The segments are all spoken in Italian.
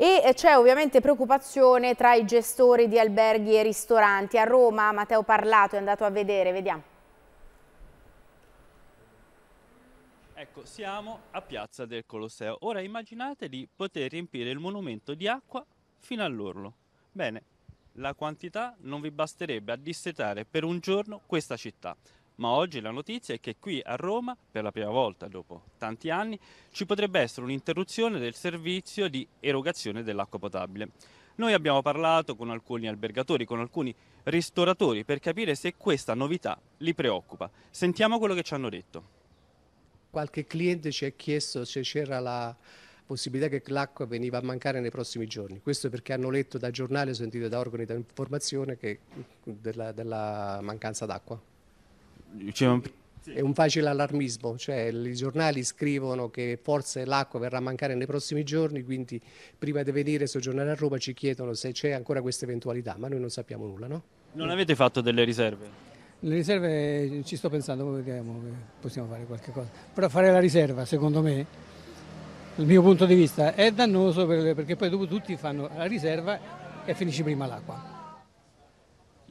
E eh, c'è ovviamente preoccupazione tra i gestori di alberghi e ristoranti. A Roma Matteo Parlato è andato a vedere, vediamo. Ecco, siamo a Piazza del Colosseo. Ora immaginate di poter riempire il monumento di acqua fino all'orlo. Bene, la quantità non vi basterebbe a dissetare per un giorno questa città ma oggi la notizia è che qui a Roma, per la prima volta dopo tanti anni, ci potrebbe essere un'interruzione del servizio di erogazione dell'acqua potabile. Noi abbiamo parlato con alcuni albergatori, con alcuni ristoratori per capire se questa novità li preoccupa. Sentiamo quello che ci hanno detto. Qualche cliente ci ha chiesto se c'era la possibilità che l'acqua veniva a mancare nei prossimi giorni. Questo perché hanno letto da giornale, sentito da organi di informazione della, della mancanza d'acqua. È un facile allarmismo, cioè i giornali scrivono che forse l'acqua verrà a mancare nei prossimi giorni, quindi prima di venire a soggiornare a Roma ci chiedono se c'è ancora questa eventualità, ma noi non sappiamo nulla, no? Non avete fatto delle riserve? Le riserve ci sto pensando, vediamo, possiamo fare qualche cosa. Però fare la riserva, secondo me, dal mio punto di vista, è dannoso perché poi dopo tutti fanno la riserva e finisci prima l'acqua.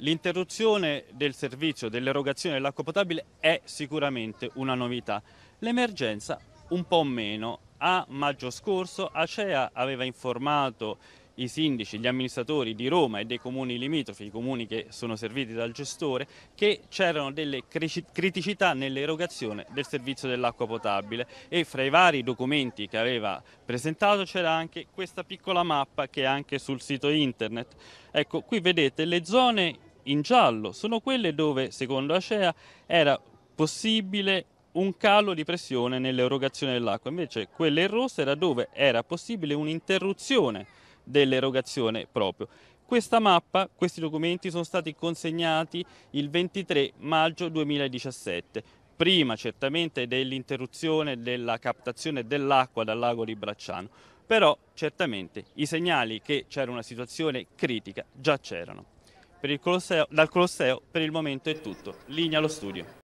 L'interruzione del servizio dell'erogazione dell'acqua potabile è sicuramente una novità. L'emergenza un po' meno. A maggio scorso Acea aveva informato i sindaci, gli amministratori di Roma e dei comuni limitrofi, i comuni che sono serviti dal gestore, che c'erano delle criticità nell'erogazione del servizio dell'acqua potabile e fra i vari documenti che aveva presentato c'era anche questa piccola mappa che è anche sul sito internet. Ecco, qui vedete le zone in giallo sono quelle dove, secondo ACEA, era possibile un calo di pressione nell'erogazione dell'acqua, invece quelle in rosso era dove era possibile un'interruzione dell'erogazione proprio. Questa mappa, questi documenti sono stati consegnati il 23 maggio 2017, prima certamente dell'interruzione della captazione dell'acqua dal lago di Bracciano, però certamente i segnali che c'era una situazione critica già c'erano. Colosseo, dal Colosseo per il momento è tutto. Linea allo studio.